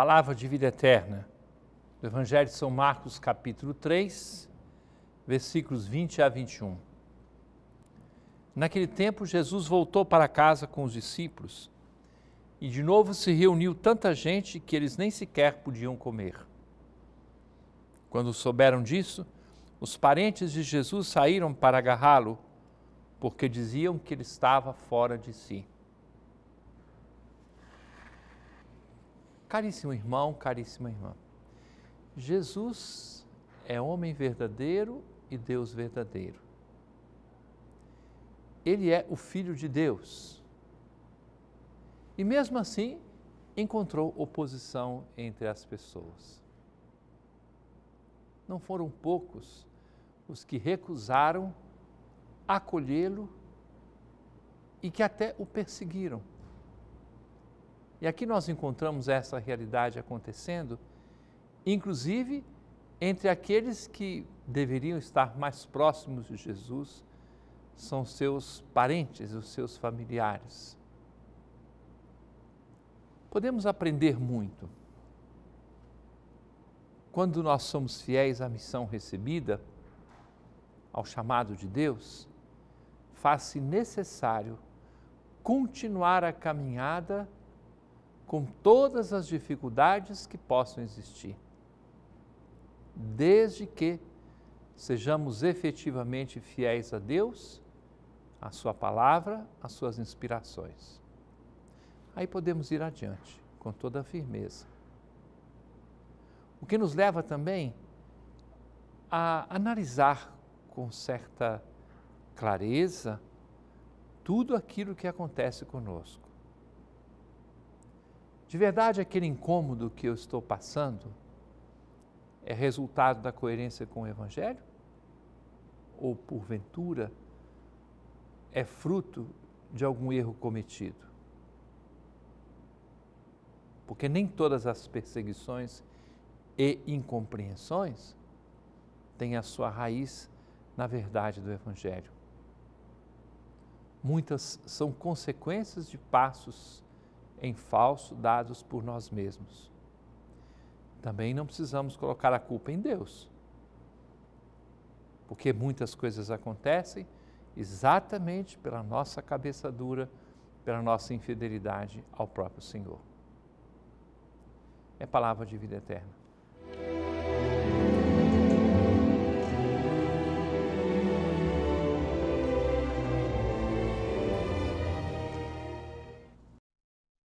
palavra de vida eterna, do Evangelho de São Marcos, capítulo 3, versículos 20 a 21. Naquele tempo, Jesus voltou para casa com os discípulos e de novo se reuniu tanta gente que eles nem sequer podiam comer. Quando souberam disso, os parentes de Jesus saíram para agarrá-lo, porque diziam que ele estava fora de si. Caríssimo irmão, caríssima irmã, Jesus é homem verdadeiro e Deus verdadeiro. Ele é o Filho de Deus. E mesmo assim, encontrou oposição entre as pessoas. Não foram poucos os que recusaram acolhê-lo e que até o perseguiram. E aqui nós encontramos essa realidade acontecendo, inclusive entre aqueles que deveriam estar mais próximos de Jesus, são seus parentes, os seus familiares. Podemos aprender muito. Quando nós somos fiéis à missão recebida, ao chamado de Deus, faz-se necessário continuar a caminhada com todas as dificuldades que possam existir, desde que sejamos efetivamente fiéis a Deus, à Sua palavra, às Suas inspirações. Aí podemos ir adiante com toda a firmeza. O que nos leva também a analisar com certa clareza tudo aquilo que acontece conosco. De verdade, aquele incômodo que eu estou passando é resultado da coerência com o Evangelho? Ou, porventura, é fruto de algum erro cometido? Porque nem todas as perseguições e incompreensões têm a sua raiz na verdade do Evangelho. Muitas são consequências de passos em falso dados por nós mesmos. Também não precisamos colocar a culpa em Deus, porque muitas coisas acontecem exatamente pela nossa cabeça dura, pela nossa infidelidade ao próprio Senhor. É palavra de vida eterna.